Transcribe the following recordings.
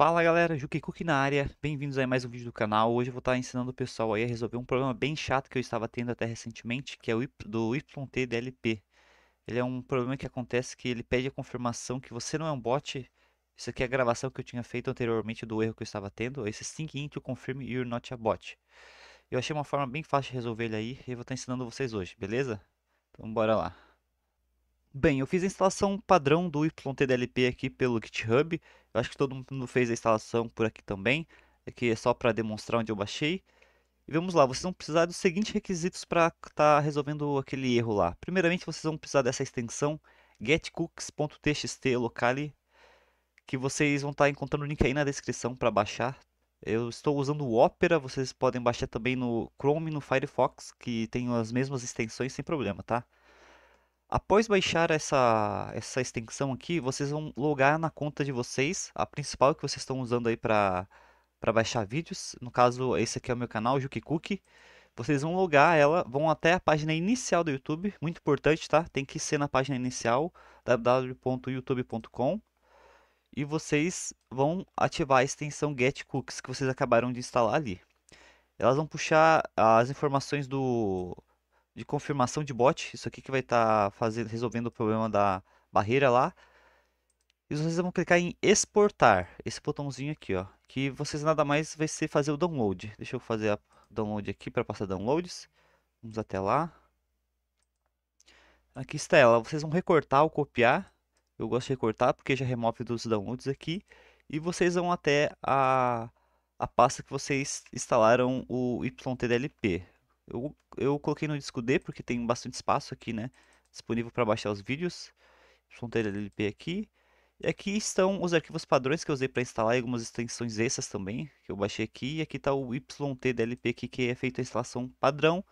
Fala galera, Juki Cook na área, bem-vindos a mais um vídeo do canal. Hoje eu vou estar ensinando o pessoal aí a resolver um problema bem chato que eu estava tendo até recentemente, que é o do YTDLP. Ele é um problema que acontece que ele pede a confirmação que você não é um bot. Isso aqui é a gravação que eu tinha feito anteriormente do erro que eu estava tendo. Esse sync into confirm you're not a bot. Eu achei uma forma bem fácil de resolver ele aí e eu vou estar ensinando vocês hoje, beleza? Então bora lá. Bem, eu fiz a instalação padrão do YTDLP aqui pelo GitHub. Eu acho que todo mundo fez a instalação por aqui também. Aqui é só para demonstrar onde eu baixei. E vamos lá, vocês vão precisar dos seguintes requisitos para estar tá resolvendo aquele erro lá. Primeiramente, vocês vão precisar dessa extensão getcooks.txt locale, que vocês vão estar tá encontrando o link aí na descrição para baixar. Eu estou usando o Opera, vocês podem baixar também no Chrome e no Firefox, que tem as mesmas extensões sem problema, tá? Após baixar essa, essa extensão aqui, vocês vão logar na conta de vocês, a principal que vocês estão usando aí para baixar vídeos. No caso, esse aqui é o meu canal, JukiCook. Vocês vão logar ela, vão até a página inicial do YouTube, muito importante, tá? Tem que ser na página inicial, www.youtube.com. E vocês vão ativar a extensão Get que vocês acabaram de instalar ali. Elas vão puxar as informações do, de confirmação de bot. Isso aqui que vai estar tá fazendo, resolvendo o problema da barreira lá. E vocês vão clicar em exportar, esse botãozinho aqui, ó. Que vocês nada mais vai ser fazer o download. Deixa eu fazer a download aqui para passar downloads. Vamos até lá. Aqui está ela. Vocês vão recortar ou copiar. Eu gosto de recortar porque já remove dos downloads aqui. E vocês vão até a, a pasta que vocês instalaram o YTDLP. Eu, eu coloquei no disco D porque tem bastante espaço aqui, né? Disponível para baixar os vídeos. .llp aqui. E aqui estão os arquivos padrões que eu usei para instalar e algumas extensões extras também, que eu baixei aqui. E aqui está o ytdlp aqui, que é feito a instalação padrão.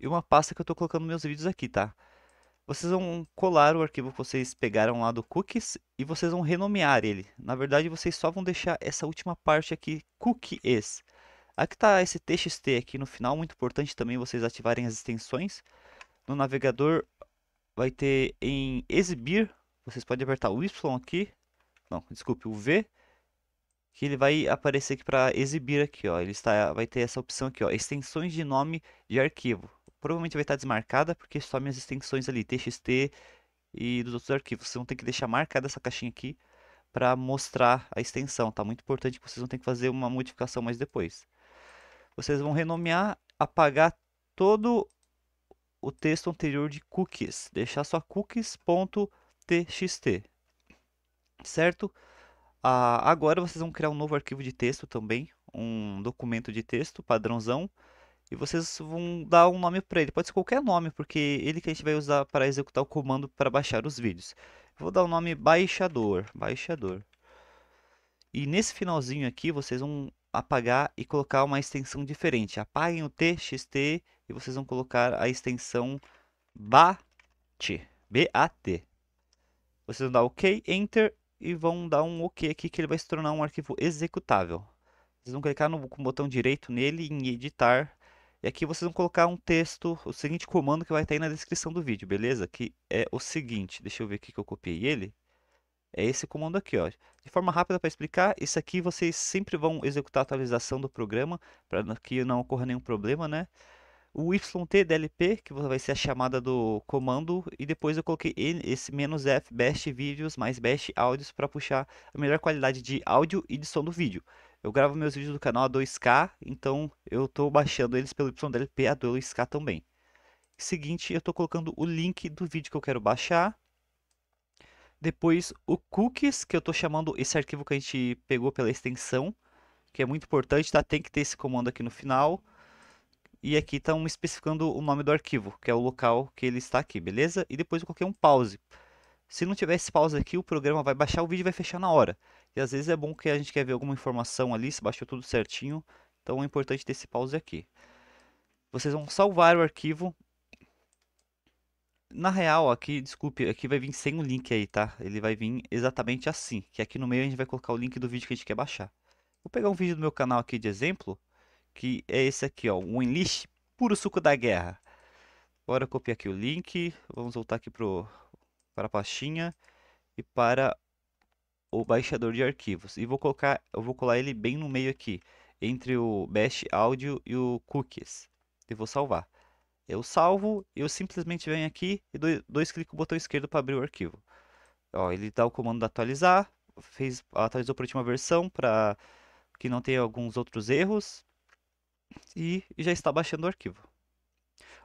E uma pasta que eu estou colocando meus vídeos aqui, tá? Vocês vão colar o arquivo que vocês pegaram lá do cookies e vocês vão renomear ele. Na verdade, vocês só vão deixar essa última parte aqui cookies. Aqui está esse TXT aqui no final, muito importante também vocês ativarem as extensões. No navegador vai ter em exibir, vocês podem apertar o Y aqui, não, desculpe, o V, que ele vai aparecer aqui para exibir aqui, ó. Ele está, vai ter essa opção aqui, ó, extensões de nome de arquivo. Provavelmente vai estar desmarcada, porque só minhas extensões ali, TXT e dos outros arquivos. Vocês vão ter que deixar marcada essa caixinha aqui para mostrar a extensão, tá? Muito importante que vocês não tenham que fazer uma modificação mais depois vocês vão renomear, apagar todo o texto anterior de cookies, deixar só cookies.txt, certo? Ah, agora vocês vão criar um novo arquivo de texto também, um documento de texto padrãozão, e vocês vão dar um nome para ele, pode ser qualquer nome, porque ele que a gente vai usar para executar o comando para baixar os vídeos. Vou dar o um nome baixador, baixador. E nesse finalzinho aqui, vocês vão apagar e colocar uma extensão diferente. Apaguem o txt e vocês vão colocar a extensão bat, Bat. Vocês vão dar OK, Enter e vão dar um OK aqui que ele vai se tornar um arquivo executável. Vocês vão clicar no com o botão direito nele em editar e aqui vocês vão colocar um texto, o seguinte comando que vai estar aí na descrição do vídeo, beleza? Que é o seguinte, deixa eu ver aqui que eu copiei ele. É esse comando aqui, ó. De forma rápida para explicar, isso aqui vocês sempre vão executar a atualização do programa para que não ocorra nenhum problema, né? O ytdlp, que vai ser a chamada do comando, e depois eu coloquei esse "-f best vídeos mais best áudios para puxar a melhor qualidade de áudio e de som do vídeo. Eu gravo meus vídeos do canal a 2K, então eu estou baixando eles pelo ytdlp a 2K também. Seguinte, eu estou colocando o link do vídeo que eu quero baixar depois o cookies, que eu estou chamando esse arquivo que a gente pegou pela extensão, que é muito importante, tá? Tem que ter esse comando aqui no final. E aqui estão especificando o nome do arquivo, que é o local que ele está aqui, beleza? E depois eu coloquei um pause. Se não tiver esse pause aqui, o programa vai baixar o vídeo e vai fechar na hora. E às vezes é bom que a gente quer ver alguma informação ali, se baixou tudo certinho. Então é importante ter esse pause aqui. Vocês vão salvar o arquivo na real, aqui, desculpe, aqui vai vir sem o link aí, tá? Ele vai vir exatamente assim, que aqui no meio a gente vai colocar o link do vídeo que a gente quer baixar. Vou pegar um vídeo do meu canal aqui de exemplo, que é esse aqui, ó, um enlist puro suco da guerra. Bora copiar aqui o link, vamos voltar aqui pro, para a pastinha e para o baixador de arquivos. E vou colocar, eu vou colar ele bem no meio aqui, entre o bash áudio e o cookies. E vou salvar. Eu salvo, eu simplesmente venho aqui e dois cliques no botão esquerdo para abrir o arquivo. Ó, ele dá o comando de atualizar, fez, atualizou para a última versão para que não tenha alguns outros erros e, e já está baixando o arquivo.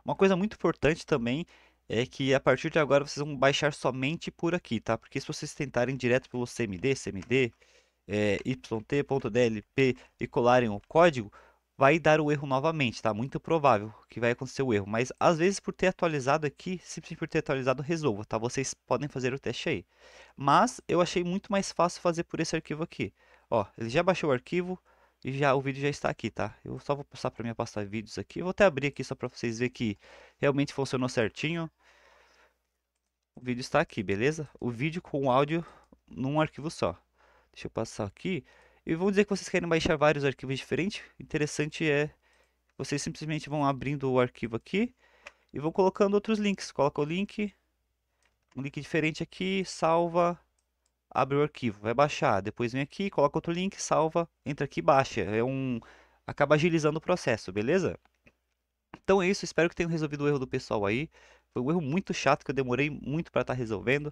Uma coisa muito importante também é que a partir de agora vocês vão baixar somente por aqui, tá? Porque se vocês tentarem direto pelo CMD, CMD, é, eh, YT.dlp e colarem o código, vai dar o erro novamente, tá? Muito provável que vai acontecer o erro, mas às vezes por ter atualizado aqui, simplesmente por ter atualizado, resolva, tá? Vocês podem fazer o teste aí. Mas eu achei muito mais fácil fazer por esse arquivo aqui. Ó, ele já baixou o arquivo e já o vídeo já está aqui, tá? Eu só vou passar para minha pasta vídeos aqui. Eu vou até abrir aqui só para vocês verem que realmente funcionou certinho. O vídeo está aqui, beleza? O vídeo com o áudio num arquivo só. Deixa eu passar aqui. E vamos dizer que vocês querem baixar vários arquivos diferentes. Interessante é, vocês simplesmente vão abrindo o arquivo aqui e vão colocando outros links. Coloca o link, um link diferente aqui, salva, abre o arquivo, vai baixar. Depois vem aqui, coloca outro link, salva, entra aqui e baixa. É um... acaba agilizando o processo, beleza? Então é isso, espero que tenham resolvido o erro do pessoal aí. Foi um erro muito chato que eu demorei muito para estar tá resolvendo.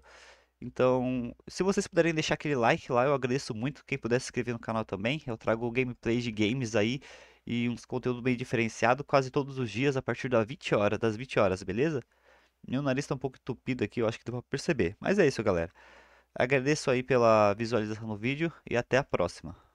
Então, se vocês puderem deixar aquele like lá, eu agradeço muito. Quem puder se inscrever no canal também, eu trago gameplays de games aí e uns conteúdo bem diferenciado quase todos os dias a partir das 20 horas, das 20 horas, beleza? Meu nariz tá um pouco entupido aqui, eu acho que deu pra perceber. Mas é isso, galera. Agradeço aí pela visualização no vídeo e até a próxima.